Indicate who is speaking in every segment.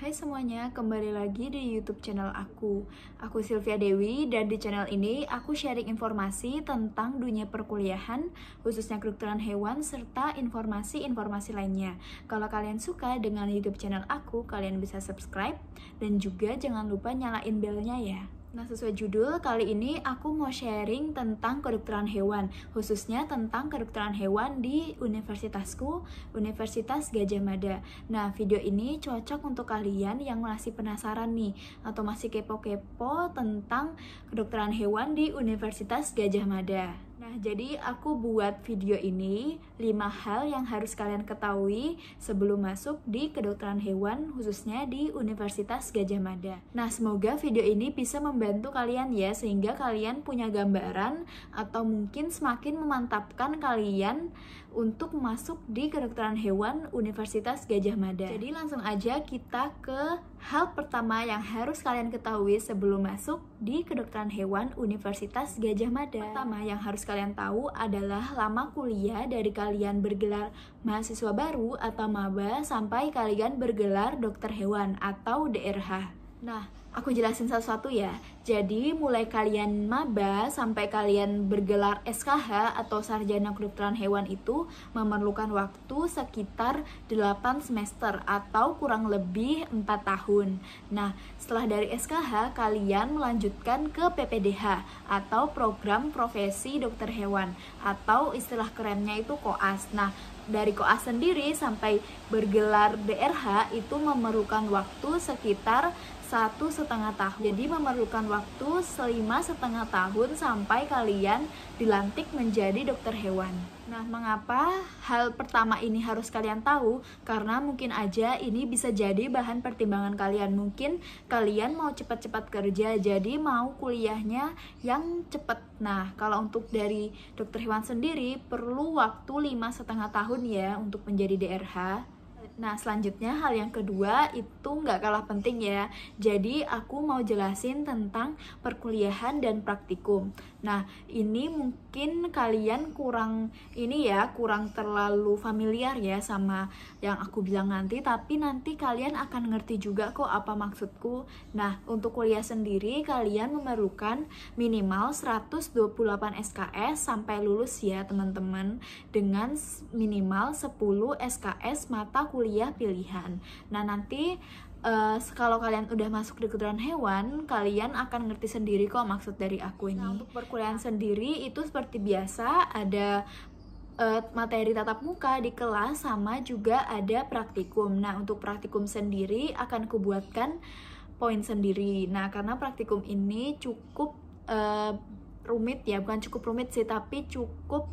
Speaker 1: Hai semuanya, kembali lagi di YouTube channel aku. Aku Sylvia Dewi dan di channel ini aku sharing informasi tentang dunia perkuliahan, khususnya kedokteran hewan serta informasi-informasi lainnya. Kalau kalian suka dengan YouTube channel aku, kalian bisa subscribe dan juga jangan lupa nyalain belnya ya. Nah, sesuai judul, kali ini aku mau sharing tentang kedokteran hewan, khususnya tentang kedokteran hewan di universitasku, Universitas Gajah Mada. Nah, video ini cocok untuk kalian yang masih penasaran nih, atau masih kepo-kepo tentang kedokteran hewan di Universitas Gajah Mada. Nah, jadi aku buat video ini 5 hal yang harus kalian ketahui sebelum masuk di kedokteran hewan khususnya di Universitas Gajah Mada. Nah, semoga video ini bisa membantu kalian ya sehingga kalian punya gambaran atau mungkin semakin memantapkan kalian untuk masuk di kedokteran hewan Universitas Gajah Mada. Jadi langsung aja kita ke hal pertama yang harus kalian ketahui sebelum masuk di kedokteran hewan Universitas Gajah Mada. Pertama yang harus kalian tahu adalah lama kuliah dari kalian bergelar mahasiswa baru atau maba sampai kalian bergelar dokter hewan atau DRH. Nah, aku jelasin satu-satu ya. Jadi mulai kalian maba sampai kalian bergelar SKH atau sarjana kedokteran hewan itu memerlukan waktu sekitar 8 semester atau kurang lebih 4 tahun. Nah, setelah dari SKH kalian melanjutkan ke PPDH atau program profesi dokter hewan atau istilah kerennya itu koas. Nah, dari koas sendiri sampai bergelar DRH itu memerlukan waktu sekitar satu setengah tahun. Jadi memerlukan waktu selima setengah tahun sampai kalian dilantik menjadi dokter hewan. Nah, mengapa hal pertama ini harus kalian tahu? Karena mungkin aja ini bisa jadi bahan pertimbangan kalian. Mungkin kalian mau cepat-cepat kerja, jadi mau kuliahnya yang cepat. Nah, kalau untuk dari dokter hewan sendiri perlu waktu lima setengah tahun ya untuk menjadi DRH. Nah, selanjutnya hal yang kedua itu nggak kalah penting ya. Jadi, aku mau jelasin tentang perkuliahan dan praktikum. Nah, ini mungkin kalian kurang ini ya, kurang terlalu familiar ya sama yang aku bilang nanti, tapi nanti kalian akan ngerti juga kok apa maksudku. Nah, untuk kuliah sendiri kalian memerlukan minimal 128 SKS sampai lulus ya, teman-teman, dengan minimal 10 SKS mata kuliah pilihan. Nah, nanti uh, kalau kalian udah masuk di keturunan hewan, kalian akan ngerti sendiri kok maksud dari aku ini. Nah, untuk perkuliahan sendiri itu seperti biasa ada uh, materi tatap muka di kelas sama juga ada praktikum. Nah, untuk praktikum sendiri akan kubuatkan poin sendiri. Nah, karena praktikum ini cukup uh, rumit ya, bukan cukup rumit sih, tapi cukup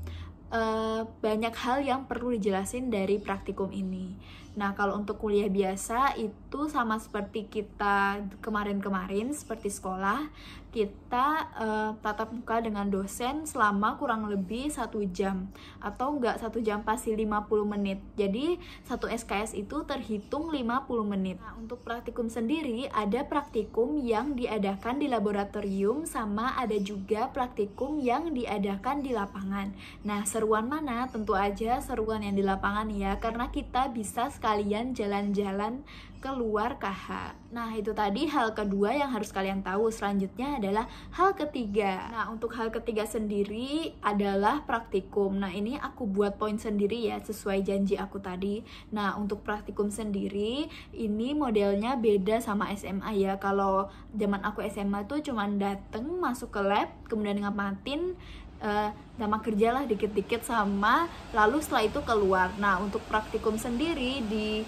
Speaker 1: uh, banyak hal yang perlu dijelasin dari praktikum ini. Nah, kalau untuk kuliah biasa itu sama seperti kita kemarin-kemarin seperti sekolah, kita uh, tatap muka dengan dosen selama kurang lebih satu jam atau enggak satu jam pasti 50 menit. Jadi, satu SKS itu terhitung 50 menit. Nah, untuk praktikum sendiri ada praktikum yang diadakan di laboratorium sama ada juga praktikum yang diadakan di lapangan. Nah, seruan mana? Tentu aja seruan yang di lapangan ya karena kita bisa sekali kalian jalan-jalan keluar KH. Nah, itu tadi hal kedua yang harus kalian tahu. Selanjutnya adalah hal ketiga. Nah, untuk hal ketiga sendiri adalah praktikum. Nah, ini aku buat poin sendiri ya sesuai janji aku tadi. Nah, untuk praktikum sendiri ini modelnya beda sama SMA ya. Kalau zaman aku SMA tuh cuman dateng masuk ke lab, kemudian ngamatin uh, kerjalah kerja lah dikit-dikit sama lalu setelah itu keluar. Nah, untuk praktikum sendiri di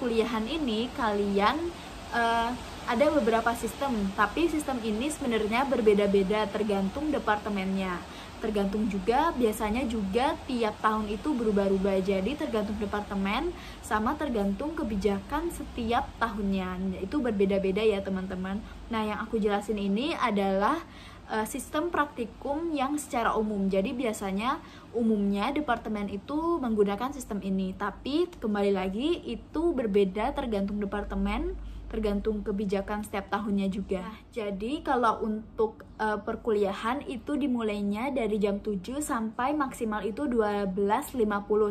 Speaker 1: kuliahan ini kalian uh, ada beberapa sistem, tapi sistem ini sebenarnya berbeda-beda tergantung departemennya. Tergantung juga biasanya juga tiap tahun itu berubah-ubah. Jadi tergantung departemen sama tergantung kebijakan setiap tahunnya. Itu berbeda-beda ya, teman-teman. Nah, yang aku jelasin ini adalah uh, sistem praktikum yang secara umum. Jadi biasanya umumnya departemen itu menggunakan sistem ini, tapi kembali lagi itu berbeda tergantung departemen tergantung kebijakan setiap tahunnya juga. Nah, jadi kalau untuk uh, perkuliahan itu dimulainya dari jam 7 sampai maksimal itu 12.50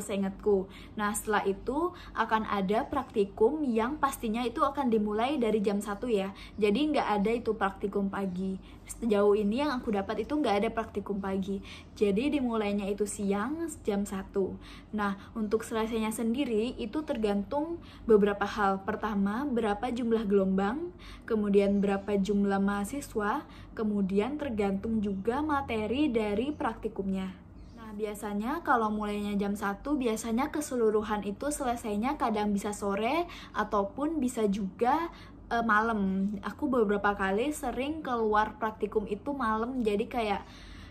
Speaker 1: seingatku. Nah, setelah itu akan ada praktikum yang pastinya itu akan dimulai dari jam 1 ya. Jadi nggak ada itu praktikum pagi. Sejauh ini yang aku dapat itu nggak ada praktikum pagi. Jadi dimulainya itu siang jam 1. Nah, untuk selesainya sendiri itu tergantung beberapa hal. Pertama, berapa jumlah jumlah gelombang, kemudian berapa jumlah mahasiswa, kemudian tergantung juga materi dari praktikumnya. Nah, biasanya kalau mulainya jam 1, biasanya keseluruhan itu selesainya kadang bisa sore ataupun bisa juga e, malam. Aku beberapa kali sering keluar praktikum itu malam, jadi kayak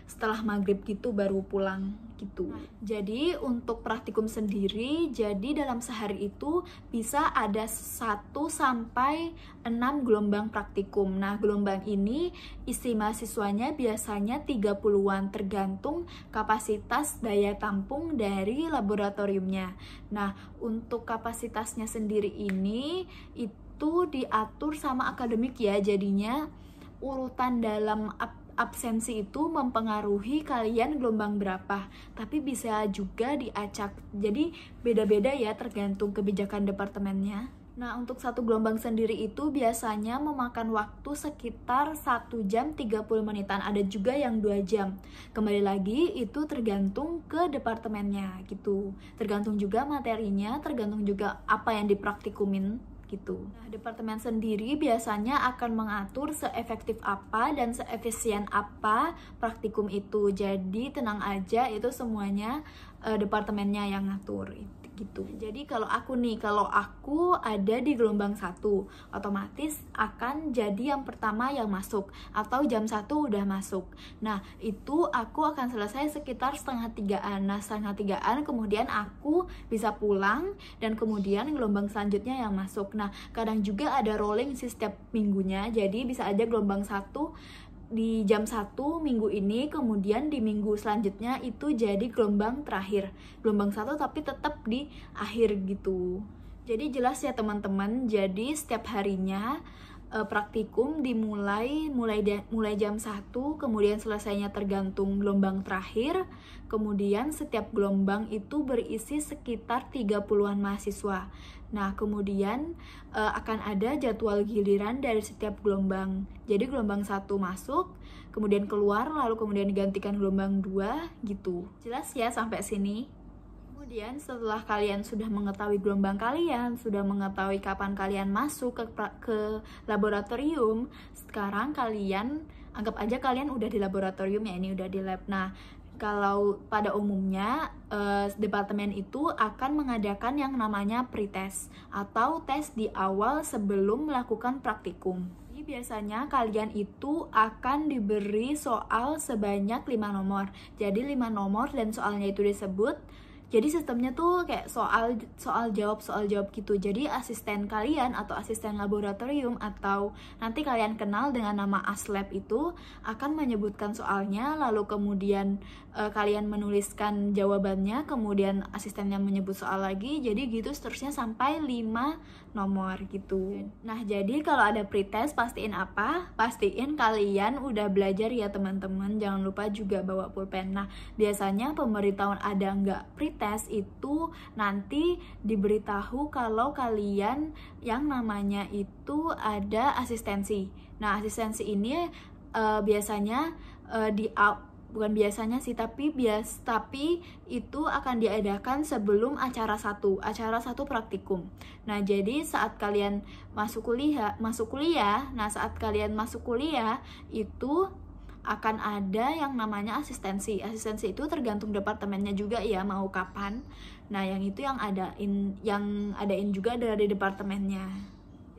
Speaker 1: setelah maghrib gitu baru pulang gitu. Hmm. Jadi untuk praktikum sendiri, jadi dalam sehari itu bisa ada 1 sampai 6 gelombang praktikum. Nah, gelombang ini isi mahasiswanya biasanya 30-an tergantung kapasitas daya tampung dari laboratoriumnya. Nah, untuk kapasitasnya sendiri ini itu diatur sama akademik ya, jadinya urutan dalam absensi itu mempengaruhi kalian gelombang berapa, tapi bisa juga diacak. Jadi beda-beda ya tergantung kebijakan departemennya. Nah, untuk satu gelombang sendiri itu biasanya memakan waktu sekitar 1 jam 30 menitan, ada juga yang 2 jam. Kembali lagi, itu tergantung ke departemennya gitu. Tergantung juga materinya, tergantung juga apa yang dipraktikumin gitu. Nah, departemen sendiri biasanya akan mengatur seefektif apa dan seefisien apa praktikum itu. Jadi tenang aja itu semuanya eh, departemennya yang ngatur gitu. Jadi kalau aku nih, kalau aku ada di gelombang satu, otomatis akan jadi yang pertama yang masuk atau jam satu udah masuk. Nah itu aku akan selesai sekitar setengah tigaan. Nah setengah tigaan kemudian aku bisa pulang dan kemudian gelombang selanjutnya yang masuk. Nah kadang juga ada rolling sih setiap minggunya, jadi bisa aja gelombang satu di jam 1 minggu ini kemudian di minggu selanjutnya itu jadi gelombang terakhir gelombang satu tapi tetap di akhir gitu jadi jelas ya teman-teman jadi setiap harinya uh, praktikum dimulai mulai mulai jam 1, kemudian selesainya tergantung gelombang terakhir. Kemudian setiap gelombang itu berisi sekitar 30-an mahasiswa. Nah, kemudian uh, akan ada jadwal giliran dari setiap gelombang. Jadi gelombang satu masuk, kemudian keluar, lalu kemudian digantikan gelombang 2 gitu. Jelas ya sampai sini? Kemudian setelah kalian sudah mengetahui gelombang kalian, sudah mengetahui kapan kalian masuk ke, ke laboratorium, sekarang kalian anggap aja kalian udah di laboratorium ya ini udah di lab. Nah, kalau pada umumnya eh, departemen itu akan mengadakan yang namanya pretest atau tes di awal sebelum melakukan praktikum. Jadi biasanya kalian itu akan diberi soal sebanyak 5 nomor. Jadi 5 nomor dan soalnya itu disebut jadi sistemnya tuh kayak soal soal jawab soal jawab gitu jadi asisten kalian atau asisten laboratorium atau nanti kalian kenal dengan nama aslab itu akan menyebutkan soalnya lalu kemudian uh, kalian menuliskan jawabannya kemudian asistennya menyebut soal lagi jadi gitu seterusnya sampai 5 nomor gitu nah jadi kalau ada pretest pastiin apa pastiin kalian udah belajar ya teman-teman jangan lupa juga bawa pulpen nah biasanya pemberitahuan ada nggak pretest tes itu nanti diberitahu kalau kalian yang namanya itu ada asistensi. Nah, asistensi ini uh, biasanya uh, di out bukan biasanya sih tapi bias tapi itu akan diadakan sebelum acara satu acara satu praktikum nah jadi saat kalian masuk kuliah masuk kuliah nah saat kalian masuk kuliah itu akan ada yang namanya asistensi. Asistensi itu tergantung departemennya juga ya mau kapan. Nah yang itu yang ada in yang adain juga dari departemennya.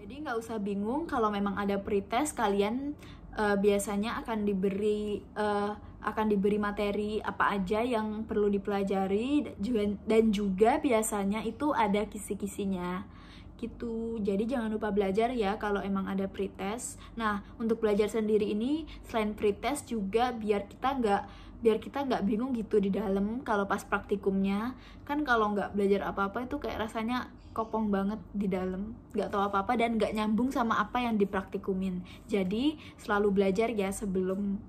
Speaker 1: Jadi nggak usah bingung kalau memang ada pretest kalian uh, biasanya akan diberi uh, akan diberi materi apa aja yang perlu dipelajari dan juga biasanya itu ada kisi-kisinya gitu. Jadi jangan lupa belajar ya kalau emang ada pretest. Nah, untuk belajar sendiri ini selain pretest juga biar kita nggak biar kita nggak bingung gitu di dalam kalau pas praktikumnya kan kalau nggak belajar apa-apa itu kayak rasanya kopong banget di dalam nggak tahu apa-apa dan nggak nyambung sama apa yang dipraktikumin jadi selalu belajar ya sebelum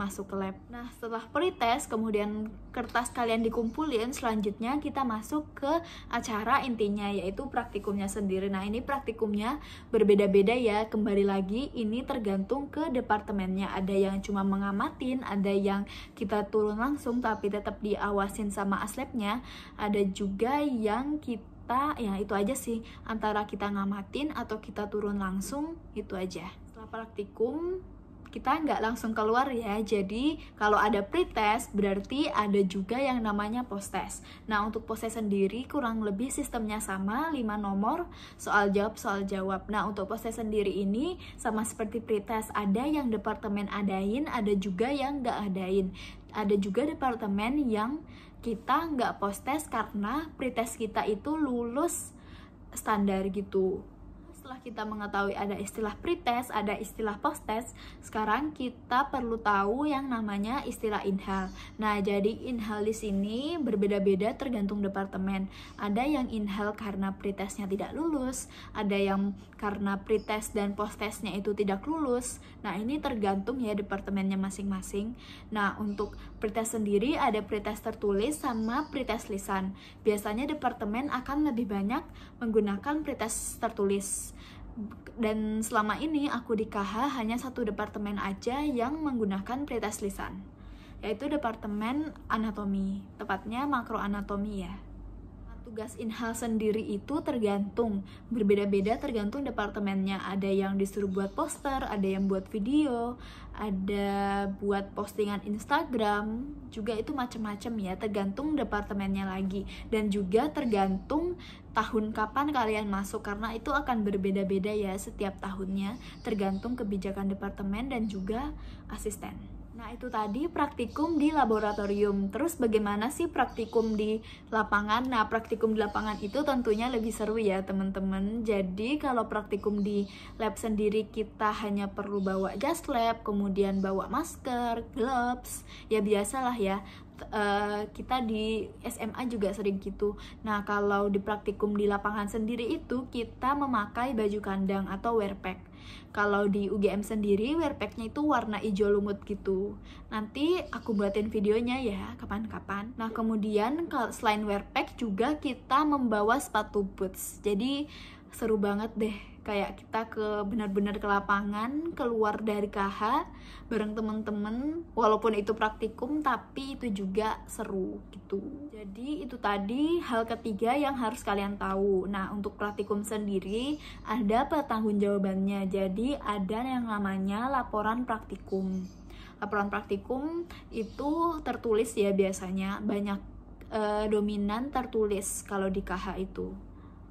Speaker 1: masuk ke lab. Nah, setelah pretest, kemudian kertas kalian dikumpulin, selanjutnya kita masuk ke acara intinya, yaitu praktikumnya sendiri. Nah, ini praktikumnya berbeda-beda ya, kembali lagi ini tergantung ke departemennya. Ada yang cuma mengamatin, ada yang kita turun langsung tapi tetap diawasin sama aslabnya, ada juga yang kita ya itu aja sih antara kita ngamatin atau kita turun langsung itu aja setelah praktikum kita nggak langsung keluar ya. Jadi kalau ada pretest berarti ada juga yang namanya posttest. Nah untuk posttest sendiri kurang lebih sistemnya sama 5 nomor soal jawab soal jawab. Nah untuk posttest sendiri ini sama seperti pretest ada yang departemen adain, ada juga yang nggak adain. Ada juga departemen yang kita nggak posttest karena pretest kita itu lulus standar gitu. Setelah kita mengetahui ada istilah pretest, ada istilah posttest, sekarang kita perlu tahu yang namanya istilah inhal. Nah, jadi inhal di sini berbeda-beda tergantung departemen. Ada yang inhal karena pretestnya tidak lulus, ada yang karena pretest dan posttestnya itu tidak lulus. Nah, ini tergantung ya departemennya masing-masing. Nah, untuk pretest sendiri ada pretest tertulis sama pretest lisan. Biasanya departemen akan lebih banyak menggunakan pretest tertulis dan selama ini aku di KH hanya satu departemen aja yang menggunakan pretest lisan, yaitu departemen anatomi, tepatnya makroanatomi ya tugas in-house sendiri itu tergantung berbeda-beda tergantung departemennya ada yang disuruh buat poster ada yang buat video ada buat postingan Instagram juga itu macam-macam ya tergantung departemennya lagi dan juga tergantung tahun kapan kalian masuk karena itu akan berbeda-beda ya setiap tahunnya tergantung kebijakan departemen dan juga asisten Nah, itu tadi praktikum di laboratorium. Terus bagaimana sih praktikum di lapangan? Nah, praktikum di lapangan itu tentunya lebih seru ya, teman-teman. Jadi, kalau praktikum di lab sendiri kita hanya perlu bawa jas lab, kemudian bawa masker, gloves, ya biasalah ya. Uh, kita di SMA juga sering gitu. Nah, kalau di praktikum di lapangan sendiri itu kita memakai baju kandang atau wear pack. Kalau di UGM sendiri wear packnya itu warna hijau lumut gitu. Nanti aku buatin videonya ya kapan-kapan. Nah kemudian selain wear pack juga kita membawa sepatu boots. Jadi seru banget deh kayak kita ke benar-benar ke lapangan keluar dari KH bareng temen-temen walaupun itu praktikum tapi itu juga seru gitu jadi itu tadi hal ketiga yang harus kalian tahu nah untuk praktikum sendiri ada jawabannya jadi ada yang namanya laporan praktikum laporan praktikum itu tertulis ya biasanya banyak eh, dominan tertulis kalau di KH itu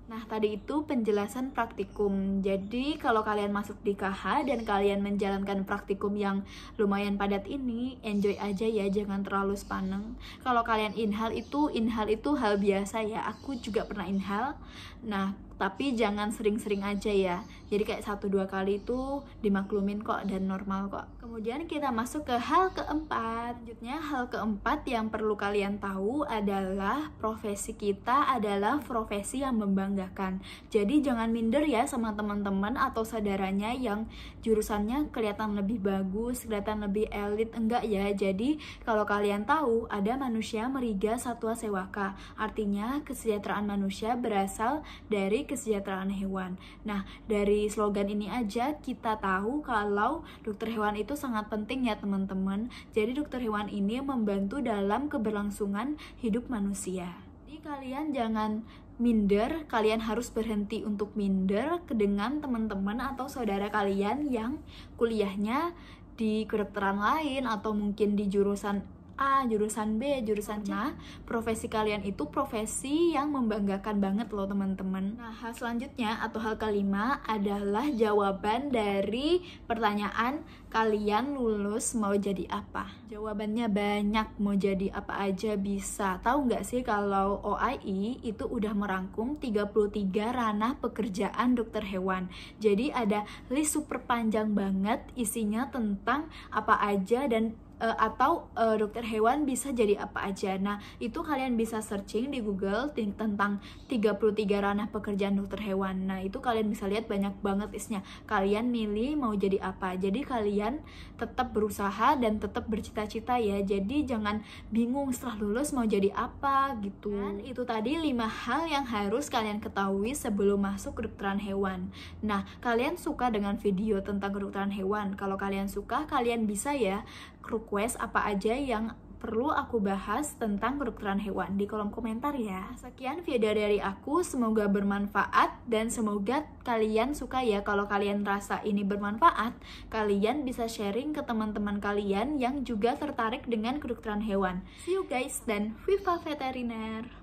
Speaker 1: Nah, tadi itu penjelasan praktikum. Jadi, kalau kalian masuk di KH dan kalian menjalankan praktikum yang lumayan padat ini, enjoy aja ya, jangan terlalu sepaneng. Kalau kalian inhal itu, inhal itu hal biasa ya. Aku juga pernah inhal. Nah, tapi jangan sering-sering aja ya jadi kayak satu dua kali itu dimaklumin kok dan normal kok kemudian kita masuk ke hal keempat selanjutnya hal keempat yang perlu kalian tahu adalah profesi kita adalah profesi yang membanggakan jadi jangan minder ya sama teman-teman atau saudaranya yang jurusannya kelihatan lebih bagus kelihatan lebih elit enggak ya jadi kalau kalian tahu ada manusia meriga satwa sewaka artinya kesejahteraan manusia berasal dari kesejahteraan hewan. Nah, dari slogan ini aja kita tahu kalau dokter hewan itu sangat penting ya teman-teman. Jadi dokter hewan ini membantu dalam keberlangsungan hidup manusia. Jadi kalian jangan minder, kalian harus berhenti untuk minder dengan teman-teman atau saudara kalian yang kuliahnya di kedokteran lain atau mungkin di jurusan A, jurusan B, jurusan C. Nah, profesi kalian itu profesi yang membanggakan banget loh teman-teman. Nah, hal selanjutnya atau hal kelima adalah jawaban dari pertanyaan kalian lulus mau jadi apa? Jawabannya banyak, mau jadi apa aja bisa. Tahu nggak sih kalau OII itu udah merangkum 33 ranah pekerjaan dokter hewan. Jadi ada list super panjang banget isinya tentang apa aja dan uh, atau uh, dokter hewan bisa jadi apa aja. Nah, itu kalian bisa searching di Google tentang 33 ranah pekerjaan dokter hewan. Nah, itu kalian bisa lihat banyak banget isnya. Kalian milih mau jadi apa. Jadi kalian tetap berusaha dan tetap bercita-cita ya. Jadi jangan bingung setelah lulus mau jadi apa gitu. Dan itu tadi 5 hal yang harus kalian ketahui sebelum masuk kedokteran hewan. Nah, kalian suka dengan video tentang kedokteran hewan? Kalau kalian suka, kalian bisa ya request apa aja yang perlu aku bahas tentang kedokteran hewan di kolom komentar ya. Sekian video dari aku, semoga bermanfaat dan semoga kalian suka ya. Kalau kalian rasa ini bermanfaat, kalian bisa sharing ke teman-teman kalian yang juga tertarik dengan kedokteran hewan. See you guys dan Viva Veteriner!